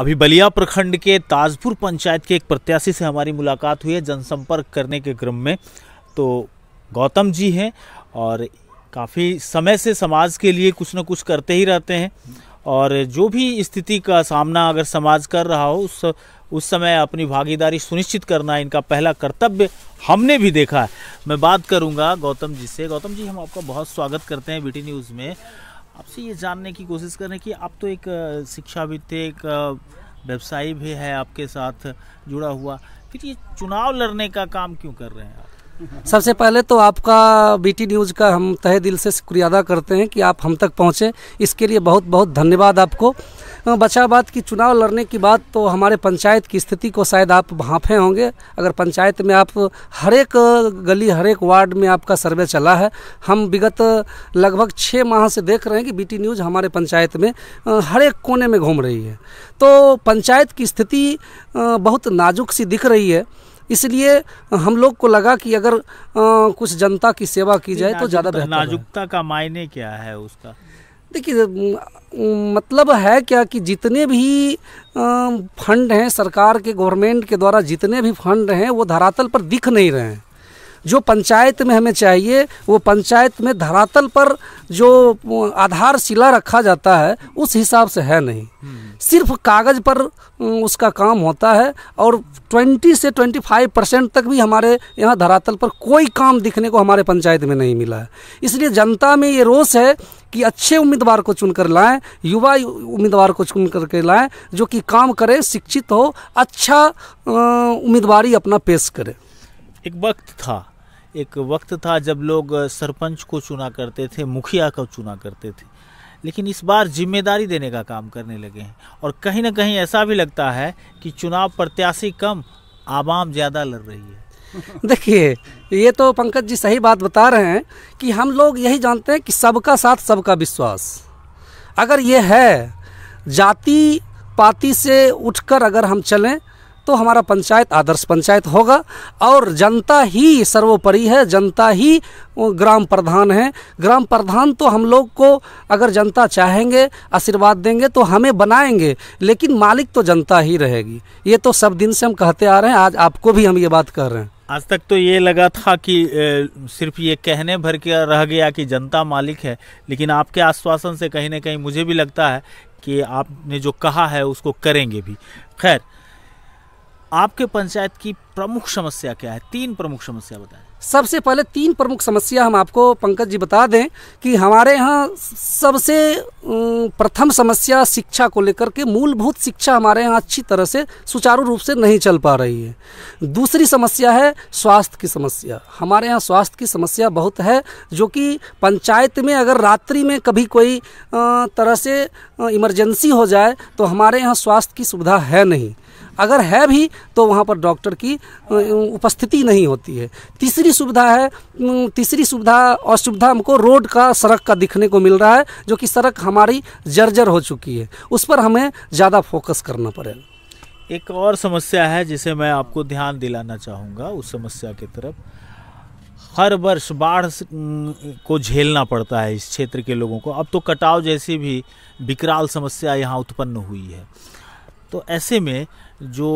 अभी बलिया प्रखंड के ताजपुर पंचायत के एक प्रत्याशी से हमारी मुलाकात हुई है जनसंपर्क करने के क्रम में तो गौतम जी हैं और काफ़ी समय से समाज के लिए कुछ ना कुछ करते ही रहते हैं और जो भी स्थिति का सामना अगर समाज कर रहा हो उस उस समय अपनी भागीदारी सुनिश्चित करना इनका पहला कर्तव्य हमने भी देखा है मैं बात करूंगा गौतम जी से गौतम जी हम आपका बहुत स्वागत करते हैं बी न्यूज़ में आपसे ये जानने की कोशिश कर रहे हैं कि आप तो एक शिक्षाविद थे एक व्यवसायी भी है आपके साथ जुड़ा हुआ फिर ये चुनाव लड़ने का काम क्यों कर रहे हैं आप सबसे पहले तो आपका बीटी न्यूज़ का हम तहे दिल से शुक्रिया अदा करते हैं कि आप हम तक पहुँचे इसके लिए बहुत बहुत धन्यवाद आपको हाँ, बात की चुनाव लड़ने की बात तो हमारे पंचायत की स्थिति को शायद आप भाँफे होंगे अगर पंचायत में आप हर एक गली हर एक वार्ड में आपका सर्वे चला है हम विगत लगभग छः माह से देख रहे हैं कि बीटी न्यूज़ हमारे पंचायत में हर एक कोने में घूम रही है तो पंचायत की स्थिति बहुत नाजुक सी दिख रही है इसलिए हम लोग को लगा कि अगर आ, कुछ जनता की सेवा की जाए तो ज़्यादा बेहतर नाजुकता का मायने क्या है उसका देखिए मतलब है क्या कि जितने भी फंड हैं सरकार के गवर्नमेंट के द्वारा जितने भी फंड हैं वो धरातल पर दिख नहीं रहे हैं जो पंचायत में हमें चाहिए वो पंचायत में धरातल पर जो आधारशिला रखा जाता है उस हिसाब से है नहीं हम्म। सिर्फ कागज़ पर उसका काम होता है और 20 से 25 परसेंट तक भी हमारे यहाँ धरातल पर कोई काम दिखने को हमारे पंचायत में नहीं मिला है इसलिए जनता में ये रोष है कि अच्छे उम्मीदवार को चुनकर लाएं युवा उम्मीदवार को चुन करके लाएं जो कि काम करे शिक्षित हो अच्छा उम्मीदवारी अपना पेश करें एक वक्त था एक वक्त था जब लोग सरपंच को चुना करते थे मुखिया को चुना करते थे लेकिन इस बार जिम्मेदारी देने का काम करने लगे हैं और कहीं ना कहीं ऐसा भी लगता है कि चुनाव प्रत्याशी कम आवाम ज़्यादा लड़ रही है देखिए ये तो पंकज जी सही बात बता रहे हैं कि हम लोग यही जानते हैं कि सबका साथ सबका विश्वास अगर ये है जाति पाति से उठकर अगर हम चलें तो हमारा पंचायत आदर्श पंचायत होगा और जनता ही सर्वोपरि है जनता ही ग्राम प्रधान है ग्राम प्रधान तो हम लोग को अगर जनता चाहेंगे आशीर्वाद देंगे तो हमें बनाएंगे लेकिन मालिक तो जनता ही रहेगी ये तो सब दिन से हम कहते आ रहे हैं आज आपको भी हम ये बात कर रहे हैं आज तक तो ये लगा था कि सिर्फ ये कहने भर के रह गया कि जनता मालिक है लेकिन आपके आश्वासन से कहीं ना कहीं मुझे भी लगता है कि आपने जो कहा है उसको करेंगे भी खैर आपके पंचायत की प्रमुख समस्या क्या है तीन प्रमुख समस्या बताएं सबसे पहले तीन प्रमुख समस्या हम आपको पंकज जी बता दें कि हमारे यहाँ सबसे प्रथम समस्या शिक्षा को लेकर के मूलभूत शिक्षा हमारे यहाँ अच्छी तरह से सुचारू रूप से नहीं चल पा रही है दूसरी समस्या है स्वास्थ्य की समस्या हमारे यहाँ स्वास्थ्य की समस्या बहुत है जो कि पंचायत में अगर रात्रि में कभी कोई तरह से इमरजेंसी हो जाए तो हमारे यहाँ स्वास्थ्य की सुविधा है नहीं अगर है भी तो वहाँ पर डॉक्टर की उपस्थिति नहीं होती है तीसरी सुविधा है तीसरी सुविधा असुविधा हमको रोड का सड़क का दिखने को मिल रहा है जो कि सड़क हमारी जर्जर हो चुकी है उस पर हमें ज़्यादा फोकस करना पड़ेगा एक और समस्या है जिसे मैं आपको ध्यान दिलाना चाहूँगा उस समस्या की तरफ हर वर्ष बाढ़ को झेलना पड़ता है इस क्षेत्र के लोगों को अब तो कटाव जैसी भी विकराल समस्या यहाँ उत्पन्न हुई है तो ऐसे में जो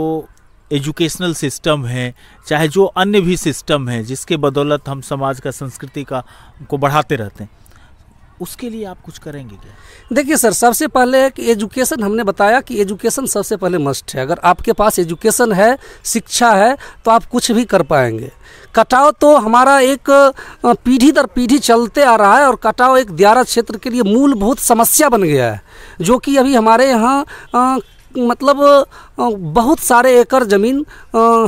एजुकेशनल सिस्टम है चाहे जो अन्य भी सिस्टम है जिसके बदौलत हम समाज का संस्कृति का को बढ़ाते रहते हैं उसके लिए आप कुछ करेंगे क्या देखिए सर सबसे पहले कि एजुकेशन हमने बताया कि एजुकेशन सबसे पहले मस्ट है अगर आपके पास एजुकेशन है शिक्षा है तो आप कुछ भी कर पाएंगे कटाव तो हमारा एक पीढ़ी दर पीढ़ी चलते आ रहा है और कटाव एक दियारा क्षेत्र के लिए मूलभूत समस्या बन गया है जो कि अभी हमारे यहाँ मतलब बहुत सारे एकड़ जमीन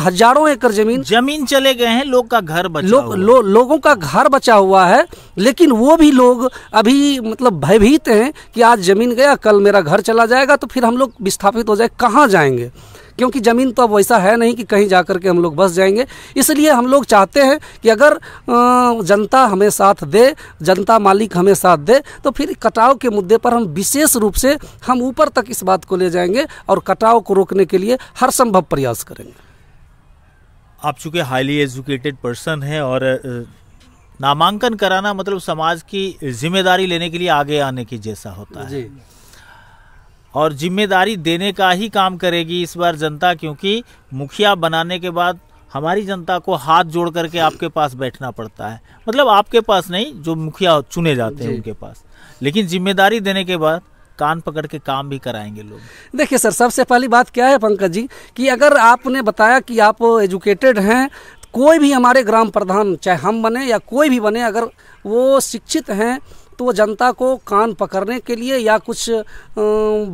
हजारों एकड़ जमीन जमीन चले गए हैं लोग का घर बचा लो, लो, लोगों का घर बचा हुआ है लेकिन वो भी लोग अभी मतलब भयभीत हैं कि आज जमीन गया कल मेरा घर चला जाएगा तो फिर हम लोग विस्थापित हो जाए कहाँ जाएंगे क्योंकि ज़मीन तो अब वैसा है नहीं कि कहीं जा कर के हम लोग बस जाएंगे इसलिए हम लोग चाहते हैं कि अगर जनता हमें साथ दे जनता मालिक हमें साथ दे तो फिर कटाव के मुद्दे पर हम विशेष रूप से हम ऊपर तक इस बात को ले जाएंगे और कटाव को रोकने के लिए हर संभव प्रयास करेंगे आप चूँकि हाईली एजुकेटेड पर्सन हैं और नामांकन कराना मतलब समाज की जिम्मेदारी लेने के लिए आगे आने की जैसा होता है और जिम्मेदारी देने का ही काम करेगी इस बार जनता क्योंकि मुखिया बनाने के बाद हमारी जनता को हाथ जोड़ करके आपके पास बैठना पड़ता है मतलब आपके पास नहीं जो मुखिया चुने जाते हैं उनके पास लेकिन जिम्मेदारी देने के बाद कान पकड़ के काम भी कराएंगे लोग देखिए सर सबसे पहली बात क्या है पंकज जी कि अगर आपने बताया कि आप एजुकेटेड हैं कोई भी हमारे ग्राम प्रधान चाहे हम बने या कोई भी बने अगर वो शिक्षित हैं तो वो जनता को कान पकड़ने के लिए या कुछ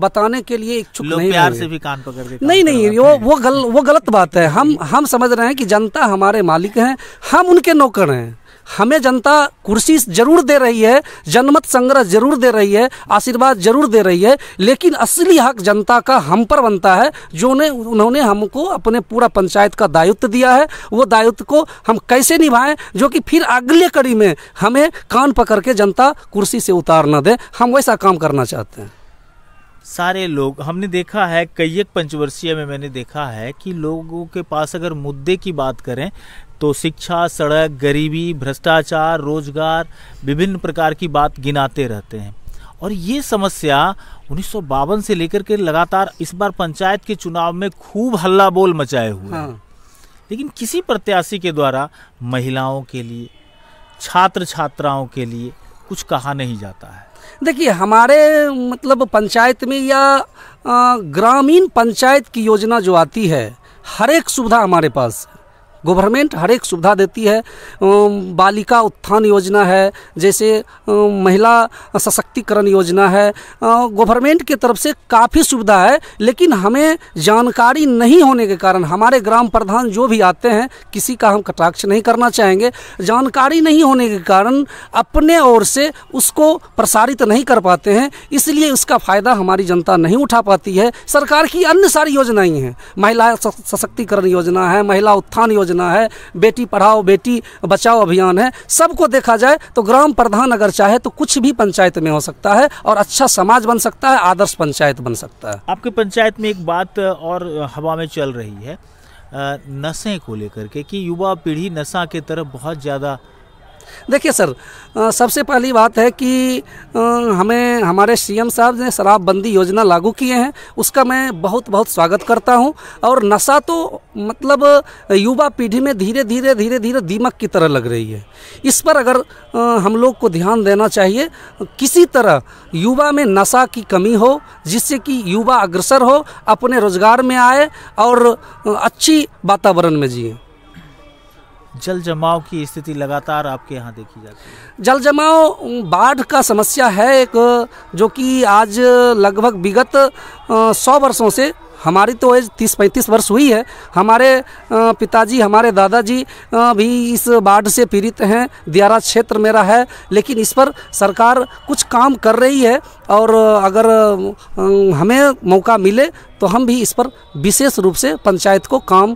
बताने के लिए इच्छुक नहीं प्यार से भी कान पकड़ के नहीं नहीं वो वो गल, वो गलत बात है हम हम समझ रहे हैं कि जनता हमारे मालिक हैं हम उनके नौकर हैं हमें जनता कुर्सी जरूर दे रही है जनमत संग्रह जरूर दे रही है आशीर्वाद जरूर दे रही है लेकिन असली हक जनता का हम पर बनता है जो ने उन्होंने हमको अपने पूरा पंचायत का दायित्व दिया है वो दायित्व को हम कैसे निभाएं जो कि फिर अगले कड़ी में हमें कान पकड़ के जनता कुर्सी से उतार ना दे हम वैसा काम करना चाहते हैं सारे लोग हमने देखा है कई एक पंचवर्षीय में मैंने देखा है कि लोगों के पास अगर मुद्दे की बात करें तो शिक्षा सड़क गरीबी भ्रष्टाचार रोजगार विभिन्न प्रकार की बात गिनाते रहते हैं और ये समस्या उन्नीस से लेकर के लगातार इस बार पंचायत के चुनाव में खूब हल्ला बोल मचाए हुए हाँ। लेकिन किसी प्रत्याशी के द्वारा महिलाओं के लिए छात्र छात्राओं के लिए कुछ कहा नहीं जाता है देखिए हमारे मतलब पंचायत में या ग्रामीण पंचायत की योजना जो आती है हर एक सुविधा हमारे पास है गवर्नमेंट हर एक सुविधा देती है बालिका उत्थान योजना है जैसे महिला सशक्तिकरण योजना है गवर्नमेंट के तरफ से काफ़ी सुविधा है लेकिन हमें जानकारी नहीं होने के कारण हमारे ग्राम प्रधान जो भी आते हैं किसी का हम कटाक्ष नहीं करना चाहेंगे जानकारी नहीं होने के कारण अपने ओर से उसको प्रसारित नहीं कर पाते हैं इसलिए उसका फ़ायदा हमारी जनता नहीं उठा पाती है सरकार की अन्य सारी योजनाएं हैं महिला सशक्तिकरण योजना है महिला उत्थान योजना योजना है बेटी पढ़ाओ बेटी बचाओ अभियान है सबको देखा जाए तो ग्राम प्रधान अगर चाहे तो कुछ भी पंचायत में हो सकता है और अच्छा समाज बन सकता है आदर्श पंचायत बन सकता है आपके पंचायत में एक बात और हवा में चल रही है नशे को लेकर के कि युवा पीढ़ी नशा के तरफ बहुत ज़्यादा देखिए सर सबसे पहली बात है कि हमें हमारे सीएम साहब ने शराबबंदी योजना लागू किए हैं उसका मैं बहुत बहुत स्वागत करता हूं और नशा तो मतलब युवा पीढ़ी में धीरे धीरे धीरे धीरे दीमक की तरह लग रही है इस पर अगर हम लोग को ध्यान देना चाहिए किसी तरह युवा में नशा की कमी हो जिससे कि युवा अग्रसर हो अपने रोज़गार में आए और अच्छी वातावरण में जिए जल जमाव की स्थिति लगातार आपके यहाँ देखी जाती है जल जमाव बाढ़ का समस्या है एक जो कि आज लगभग विगत सौ वर्षों से हमारी तो एज तीस पैंतीस वर्ष हुई है हमारे पिताजी हमारे दादाजी भी इस बाढ़ से पीड़ित हैं दियारा क्षेत्र मेरा है लेकिन इस पर सरकार कुछ काम कर रही है और अगर हमें मौका मिले तो हम भी इस पर विशेष रूप से पंचायत को काम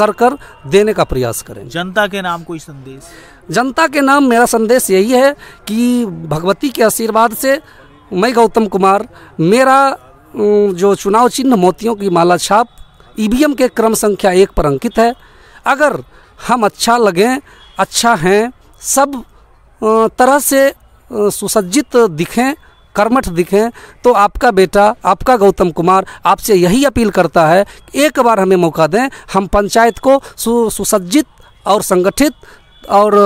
कर कर देने का प्रयास करें जनता के नाम कोई संदेश जनता के नाम मेरा संदेश यही है कि भगवती के आशीर्वाद से मैं गौतम कुमार मेरा जो चुनाव चिन्ह मोतियों की माला छाप ईवीएम के क्रम संख्या एक पर अंकित है अगर हम अच्छा लगें अच्छा हैं सब तरह से सुसज्जित दिखें कर्मठ दिखें तो आपका बेटा आपका गौतम कुमार आपसे यही अपील करता है कि एक बार हमें मौका दें हम पंचायत को सु, सुसज्जित और संगठित और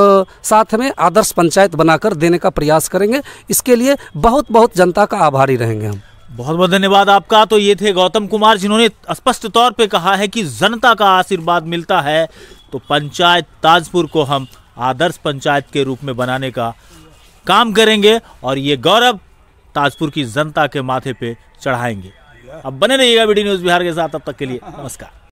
साथ में आदर्श पंचायत बनाकर देने का प्रयास करेंगे इसके लिए बहुत बहुत जनता का आभारी रहेंगे हम बहुत बहुत धन्यवाद आपका तो ये थे गौतम कुमार जिन्होंने स्पष्ट तौर पे कहा है कि जनता का आशीर्वाद मिलता है तो पंचायत ताजपुर को हम आदर्श पंचायत के रूप में बनाने का काम करेंगे और ये गौरव ताजपुर की जनता के माथे पे चढ़ाएंगे अब बने रहिएगा बी न्यूज़ बिहार के साथ अब तक के लिए नमस्कार